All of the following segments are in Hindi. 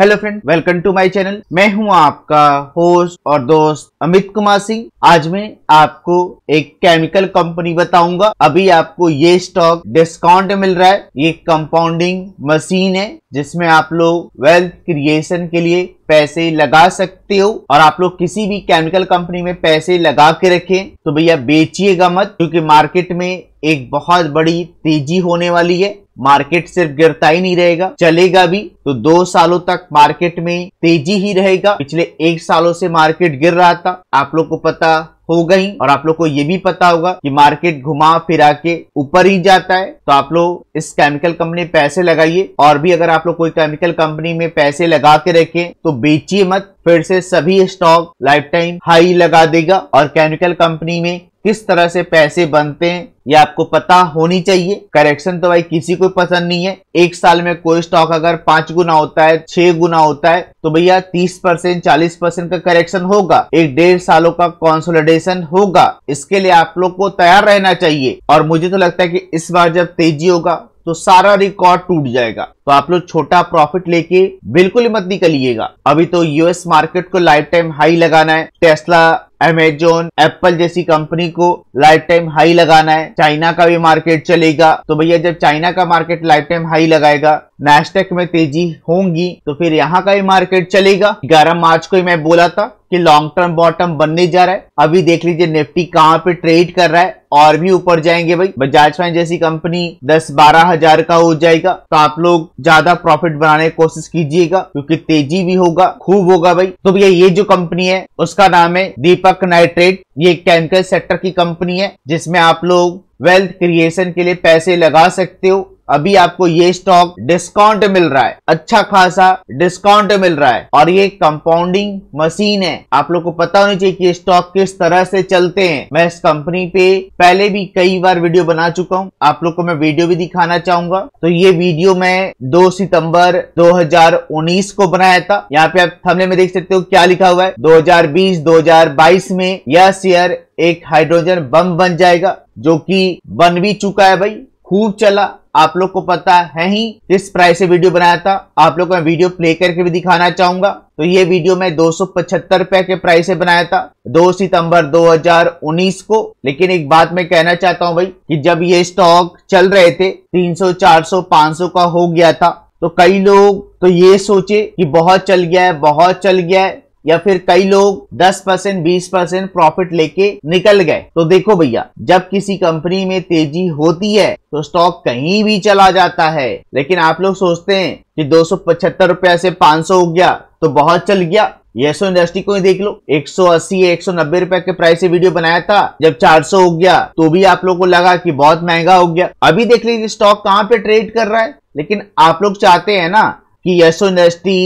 hello friend welcome to my channel मैं हूं आपका होस्ट और दोस्त अमित कुमार सिंह आज मैं आपको एक केमिकल कंपनी बताऊंगा अभी आपको ये स्टॉक डिस्काउंट मिल रहा है ये कंपाउंडिंग मशीन है जिसमें आप लोग वेल्थ क्रिएशन के लिए पैसे लगा सकते हो और आप लोग किसी भी केमिकल कंपनी में पैसे लगा के रखें तो भैया बेचिएगा मत क्योंकि मार्केट में एक बहुत बड़ी तेजी होने वाली है मार्केट सिर्फ गिरता ही नहीं रहेगा चलेगा भी तो दो सालों तक मार्केट में तेजी ही रहेगा पिछले एक सालों से मार्केट गिर रहा था आप लोग को पता हो गई और आप लोग को ये भी पता होगा कि मार्केट घुमा फिरा के ऊपर ही जाता है तो आप लोग इस केमिकल कंपनी पैसे लगाइए और भी अगर आप लोग कोई केमिकल कंपनी में पैसे लगा के रखे तो बेचिए मत फिर से सभी स्टॉक लाइफ टाइम हाई लगा देगा और केमिकल कंपनी में किस तरह से पैसे बनते हैं ये आपको पता होनी चाहिए करेक्शन तो भाई किसी को पसंद नहीं है एक साल में कोई स्टॉक अगर पांच गुना होता है छह गुना होता है तो भैया 30 परसेंट चालीस परसेंट का करेक्शन होगा एक डेढ़ सालों का कॉन्सोलिडेशन होगा इसके लिए आप लोग को तैयार रहना चाहिए और मुझे तो लगता है कि इस बार जब तेजी होगा तो सारा रिकॉर्ड टूट जाएगा तो आप लोग छोटा प्रॉफिट लेके बिल्कुल मत निकलिएगा अभी तो यूएस मार्केट को लाइफ टाइम हाई लगाना है टेस्ला एमेजोन एप्पल जैसी कंपनी को लाइफ टाइम हाई लगाना है चाइना का भी मार्केट चलेगा तो भैया जब चाइना का मार्केट लाइफ टाइम हाई लगाएगा नेस्टेक में तेजी होंगी तो फिर यहाँ का भी मार्केट चलेगा ग्यारह मार्च को ही मैं बोला था कि लॉन्ग टर्म बॉटम बनने जा रहा है अभी देख लीजिए निफ्टी कहाँ पे ट्रेड कर रहा है और भी ऊपर जाएंगे भाई बजाज फाइन जैसी कंपनी दस बारह हजार का हो जाएगा तो आप लोग ज्यादा प्रॉफिट बनाने की कोशिश कीजिएगा क्योंकि तेजी भी होगा खूब होगा भाई तो भैया ये जो कंपनी है उसका नाम है दीपक नाइट्रेट ये केमिकल सेक्टर की कंपनी है जिसमें आप लोग वेल्थ क्रिएशन के लिए पैसे लगा सकते हो अभी आपको ये स्टॉक डिस्काउंट मिल रहा है अच्छा खासा डिस्काउंट मिल रहा है और ये कंपाउंडिंग मशीन है आप लोग को पता होनी चाहिए कि ये स्टॉक किस तरह से चलते हैं मैं इस कंपनी पे पहले भी कई बार वीडियो बना चुका हूँ आप लोग को मैं वीडियो भी दिखाना चाहूंगा तो ये वीडियो मैं 2 सितंबर 2019 को बनाया था यहाँ पे आप थमले में देख सकते हो क्या लिखा हुआ है दो हजार में यह शेयर एक हाइड्रोजन बम बन जाएगा जो की बन भी चुका है भाई खूब चला आप लोग को पता है ही जिस प्राइस से वीडियो बनाया था आप लोग को मैं वीडियो प्ले करके भी दिखाना चाहूंगा तो ये वीडियो मैं दो रुपए के प्राइस से बनाया था 2 सितंबर 2019 को लेकिन एक बात मैं कहना चाहता हूं भाई कि जब ये स्टॉक चल रहे थे 300 400 500 का हो गया था तो कई लोग तो ये सोचे कि बहुत चल गया है बहुत चल गया है या फिर कई लोग 10 परसेंट बीस परसेंट प्रॉफिट लेके निकल गए तो देखो भैया जब किसी कंपनी में तेजी होती है तो स्टॉक कहीं भी चला जाता है लेकिन आप लोग सोचते हैं कि दो रुपया से 500 हो गया तो बहुत चल गया येसो इंडस्ट्री को ही देख लो 180 190 रुपए के प्राइस से वीडियो बनाया था जब 400 हो गया तो भी आप लोग को लगा की बहुत महंगा हो गया अभी देख लीजिए स्टॉक कहाँ पे ट्रेड कर रहा है लेकिन आप लोग चाहते है ना कि येसो इंडस्ट्री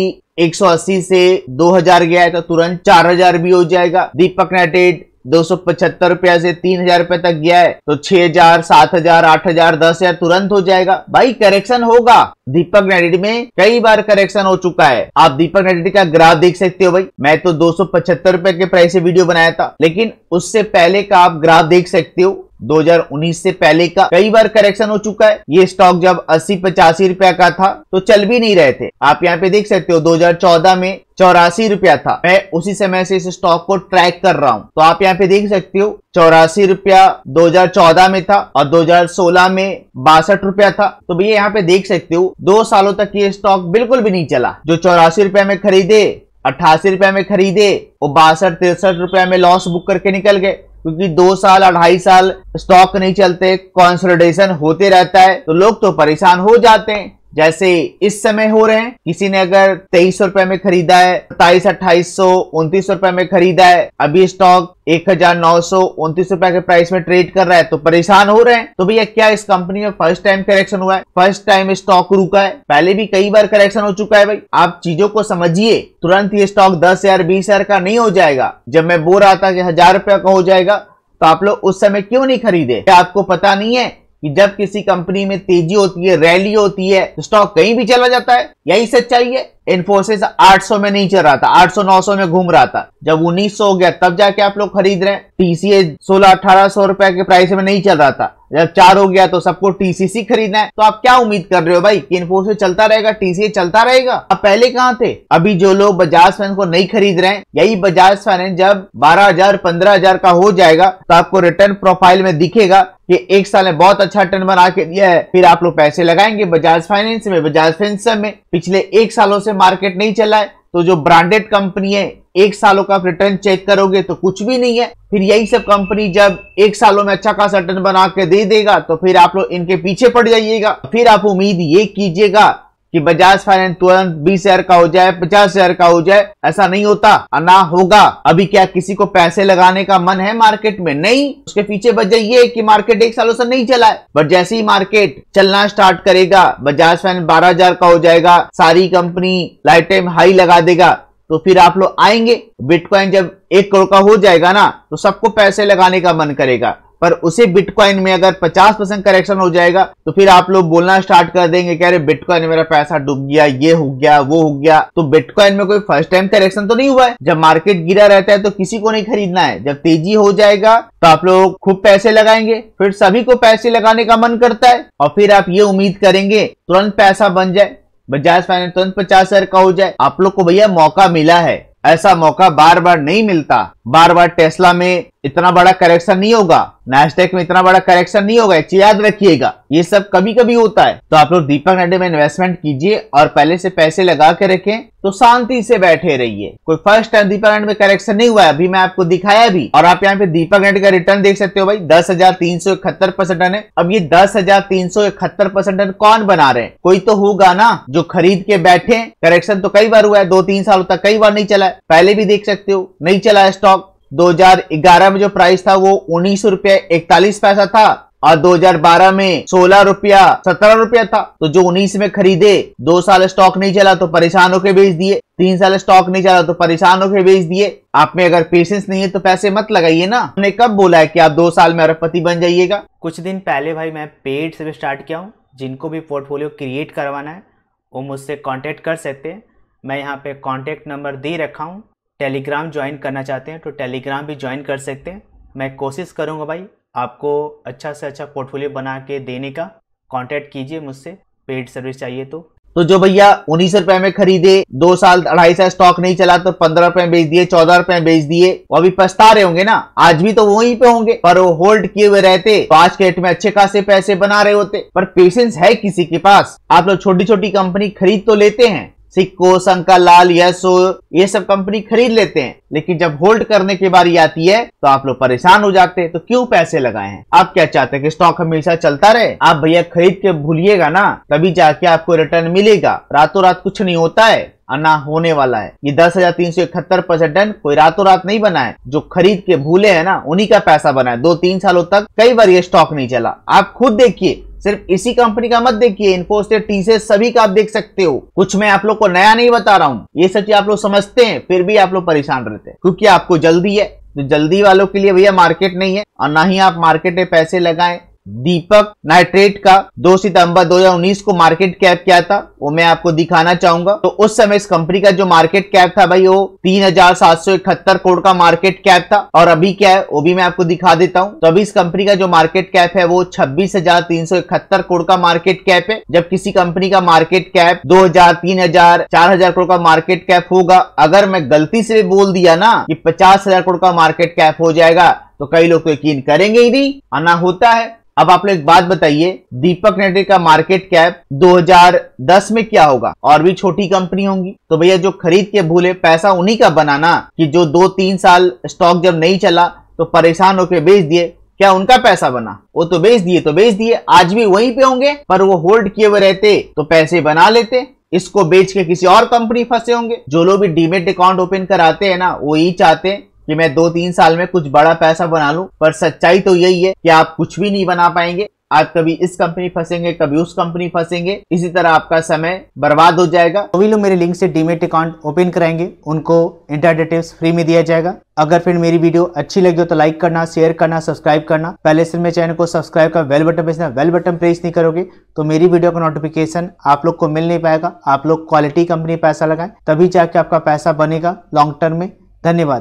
180 से 2000 गया है तो तुरंत 4000 भी हो जाएगा दीपक नेटेड दो सौ पचहत्तर रुपया से तीन हजार रुपए तक गया है तो छह हजार सात हजार आठ हजार दस हजार तुरंत हो जाएगा भाई करेक्शन होगा दीपक नेडी में कई बार करेक्शन हो चुका है आप दीपक नेडी का ग्राफ देख सकते हो भाई मैं तो दो रुपए के प्राइस से वीडियो बनाया था लेकिन उससे पहले का आप ग्राफ देख सकते हो 2019 से पहले का कई बार करेक्शन हो चुका है ये स्टॉक जब अस्सी पचासी रुपया का था तो चल भी नहीं रहे थे आप यहाँ पे देख सकते हो 2014 में चौरासी रुपया था मैं उसी समय से इस स्टॉक को ट्रैक कर रहा हूँ तो आप यहाँ पे देख सकते हो चौरासी रुपया 2014 में था और 2016 में बासठ रुपया था तो भैया यहाँ पे देख सकते हो दो सालों तक ये स्टॉक बिल्कुल भी नहीं चला जो चौरासी रुपए में खरीदे अट्ठासी रुपए में खरीदे वो बासठ तिरसठ रुपए में लॉस बुक करके निकल गए क्योंकि दो साल अढ़ाई साल स्टॉक नहीं चलते कॉन्सोलिडेशन होते रहता है तो लोग तो परेशान हो जाते हैं जैसे इस समय हो रहे हैं किसी ने अगर तेईस सौ रुपए में खरीदा है सत्ताईस अट्ठाईस सौ उन्तीस सौ रुपए में खरीदा है अभी स्टॉक एक हजार नौ सौ उन्तीस रुपए के प्राइस में ट्रेड कर रहा है तो परेशान हो रहे हैं तो भैया क्या इस कंपनी में फर्स्ट टाइम करेक्शन हुआ है फर्स्ट टाइम स्टॉक रुका है पहले भी कई बार करेक्शन हो चुका है भाई आप चीजों को समझिए तुरंत ये स्टॉक दस हजार बीस हजार का नहीं हो जाएगा जब मैं बोल रहा था कि हजार रुपया का हो जाएगा तो आप लोग उस समय क्यों नहीं खरीदे आपको पता नहीं है कि जब किसी कंपनी में तेजी होती है रैली होती है तो स्टॉक कहीं भी चला जाता है यही सच्चाई है इन्फोसिस 800 में नहीं चल रहा था 800 900 में घूम रहा था जब 1900 हो गया तब जाके आप लोग खरीद रहे हैं टीसीए सोलह अठारह सौ रुपए के प्राइस में नहीं चल रहा था जब चार हो गया तो सबको टीसीसी खरीदना है तो आप क्या उम्मीद कर रहे हो भाई कि इन्फोसिस चलता रहेगा टीसीए चलता रहेगा अब पहले कहाँ थे अभी जो लोग बजाज फैन को नहीं खरीद रहे हैं यही बजाज फाइनेंस जब बारह हजार पंद्रह हजार का हो जाएगा तो आपको रिटर्न प्रोफाइल में दिखेगा कि एक साल में बहुत अच्छा रिटर्न बना के दिया है फिर आप लोग पैसे लगाएंगे बजाज फाइनेंस में बजाज फाइनेंस में पिछले एक सालों से मार्केट नहीं चला है तो जो ब्रांडेड कंपनी है एक सालों का रिटर्न चेक करोगे तो कुछ भी नहीं है फिर यही सब कंपनी जब एक सालों में अच्छा खासा रिटर्न बना के दे देगा तो फिर आप लोग इनके पीछे पड़ जाइएगा फिर आप उम्मीद ये कीजिएगा कि बजाज फाइनेंस तुरंत बीस हजार का हो जाए पचास हजार का हो जाए ऐसा नहीं होता ना होगा अभी क्या किसी को पैसे लगाने का मन है मार्केट में नहीं उसके पीछे वजह ये कि मार्केट एक सालों से नहीं चला है बट जैसे ही मार्केट चलना स्टार्ट करेगा बजाज फाइनेंस बारह हजार का हो जाएगा सारी कंपनी लाइफ टाइम हाई लगा देगा तो फिर आप लोग आएंगे बिटकॉइन जब एक करोड़ का हो जाएगा ना तो सबको पैसे लगाने का मन करेगा पर उसी बिटकॉइन में अगर 50 परसेंट करेक्शन हो जाएगा तो फिर आप लोग बोलना स्टार्ट कर देंगे कि अरे बिटकॉइन मेरा पैसा डूब गया ये हो गया वो हो गया तो बिटकॉइन में कोई फर्स्ट टाइम करेक्शन तो नहीं हुआ है जब मार्केट गिरा रहता है तो किसी को नहीं खरीदना है जब तेजी हो जाएगा तो आप लोग खूब पैसे लगाएंगे फिर सभी को पैसे लगाने का मन करता है और फिर आप ये उम्मीद करेंगे तुरंत पैसा बन जाए बजाज फाइनेंस तुरंत पचास हजार का हो जाए आप लोग को भैया मौका मिला है ऐसा मौका बार बार नहीं मिलता बार बार टेस्ला में इतना बड़ा करेक्शन नहीं होगा नैशटेक में इतना बड़ा करेक्शन नहीं होगा याद रखिएगा ये सब कभी कभी होता है तो आप लोग दीपक नड्डे में इन्वेस्टमेंट कीजिए और पहले से पैसे लगा के रखें तो शांति से बैठे रहिए कोई फर्स्ट टाइम दीपक नड्डे में करेक्शन नहीं हुआ है अभी मैं आपको दिखाया भी और आप यहाँ पे दीपक नड्डे का रिटर्न देख सकते हो भाई दस हजार तीन सौ इकहत्तर है अब ये दस हजार तीन सौ इकहत्तर परसेंट कौन बना रहे हैं कोई तो होगा ना जो खरीद के बैठे करेक्शन तो कई बार हुआ है दो तीन साल तक कई बार नहीं चला पहले भी देख सकते हो नहीं चला है स्टॉक 2011 में जो प्राइस था वो उन्नीस रुपया इकतालीस पैसा था और 2012 में सोलह रुपया सत्रह रुपया था तो जो उन्नीस में खरीदे दो साल स्टॉक नहीं चला तो परेशान होकर बेच दिए तीन साल स्टॉक नहीं चला तो परेशान होकर बेच दिए आप में अगर पेशेंस नहीं है तो पैसे मत लगाइए ना हमने कब बोला है कि आप दो साल में अरबपति बन जाइएगा कुछ दिन पहले भाई मैं पेड से भी स्टार्ट किया हूँ जिनको भी पोर्टफोलियो क्रिएट करवाना है वो मुझसे कॉन्टेक्ट कर सकते हैं मैं यहाँ पे कॉन्टेक्ट नंबर दे रखा हूँ टेलीग्राम ज्वाइन करना चाहते हैं तो टेलीग्राम भी ज्वाइन कर सकते हैं मैं कोशिश करूंगा भाई आपको अच्छा से अच्छा पोर्टफोलियो बना के देने का कांटेक्ट कीजिए मुझसे पेड सर्विस चाहिए तो तो जो भैया उन्नीस रुपए में खरीदे दो साल अढ़ाई साल स्टॉक नहीं चला तो पंद्रह रुपए बेच दिए चौदह रुपए बेच दिए वो अभी पछता रहे होंगे ना आज भी तो वहीं पे होंगे पर वो होल्ड किए हुए रहते तो आज के में अच्छे खासे पैसे बना रहे होते पर पेशेंस है किसी के पास आप लोग छोटी छोटी कंपनी खरीद तो लेते हैं सिक्को शंका लाल यसो ये सब कंपनी खरीद लेते हैं लेकिन जब होल्ड करने की बारी आती है तो आप लोग परेशान हो जाते हैं तो क्यों पैसे लगाए हैं आप क्या चाहते हैं कि स्टॉक हमेशा चलता रहे आप भैया खरीद के भूलिएगा ना तभी जाके आपको रिटर्न मिलेगा रातों रात कुछ नहीं होता है ना होने वाला है ये दस हजार तीन सौ इकहत्तर परसेंट पर्सेंट कोई रातों रात नहीं बना है जो खरीद के भूले है ना उन्हीं का पैसा बना है दो तीन सालों तक कई बार ये स्टॉक नहीं चला आप खुद देखिए सिर्फ इसी कंपनी का मत देखिए इन्फोस्टेट से सभी का आप देख सकते हो कुछ मैं आप लोग को नया नहीं बता रहा हूँ ये सच आप लोग समझते हैं फिर भी आप लोग परेशान रहते हैं क्योंकि आपको जल्दी है तो जल्दी वालों के लिए भैया मार्केट नहीं है और ना ही आप मार्केट में पैसे लगाए दीपक नाइट्रेट का 2 सितंबर 2019 को मार्केट कैप क्या था वो मैं आपको दिखाना चाहूंगा तो उस समय इस कंपनी का जो मार्केट कैप था भाई वो तीन करोड़ का मार्केट कैप था और अभी क्या है वो भी मैं आपको दिखा देता हूँ तो अभी इस कंपनी का जो मार्केट कैप है वो छब्बीस करोड़ का मार्केट कैप है जब किसी कंपनी का मार्केट कैप दो हजार तीन हजार चार हजार करोड़ का मार्केट कैप होगा अगर मैं गलती से बोल दिया ना कि पचास हजार करोड़ का मार्केट कैप हो जाएगा तो कई लोग तो यकीन करेंगे ही नहीं आना होता है अब आप लोग एक बात बताइए दीपक नेटवर्क का मार्केट कैप 2010 में क्या होगा और भी छोटी कंपनी होंगी तो भैया जो खरीद के भूले पैसा उन्हीं का बनाना कि जो दो तीन साल स्टॉक जब नहीं चला तो परेशान होकर बेच दिए क्या उनका पैसा बना वो तो बेच दिए तो बेच दिए आज भी वहीं पे होंगे पर वो होल्ड किए हुए रहते तो पैसे बना लेते इसको बेच के किसी और कंपनी फंसे होंगे जो लोग भी डीमेट अकाउंट ओपन कराते हैं ना वो ही चाहते हैं कि मैं दो तीन साल में कुछ बड़ा पैसा बना लूं पर सच्चाई तो यही है कि आप कुछ भी नहीं बना पाएंगे आप कभी इस कंपनी फंसेंगे कभी उस कंपनी फंसेंगे इसी तरह आपका समय बर्बाद हो जाएगा सभी तो लोग मेरे लिंक से डीमेट अकाउंट ओपन कराएंगे उनको इंटरनेट टिप्स फ्री में दिया जाएगा अगर फिर मेरी वीडियो अच्छी लगी हो तो लाइक करना शेयर करना सब्सक्राइब करना पहले से मेरे चैनल को सब्सक्राइब कर बेल बटन भेजना बेल बटन प्रेस नहीं करोगे तो मेरी वीडियो का नोटिफिकेशन आप लोग को मिल नहीं पाएगा आप लोग क्वालिटी कंपनी पैसा लगाए तभी जाके आपका पैसा बनेगा लॉन्ग टर्म में धन्यवाद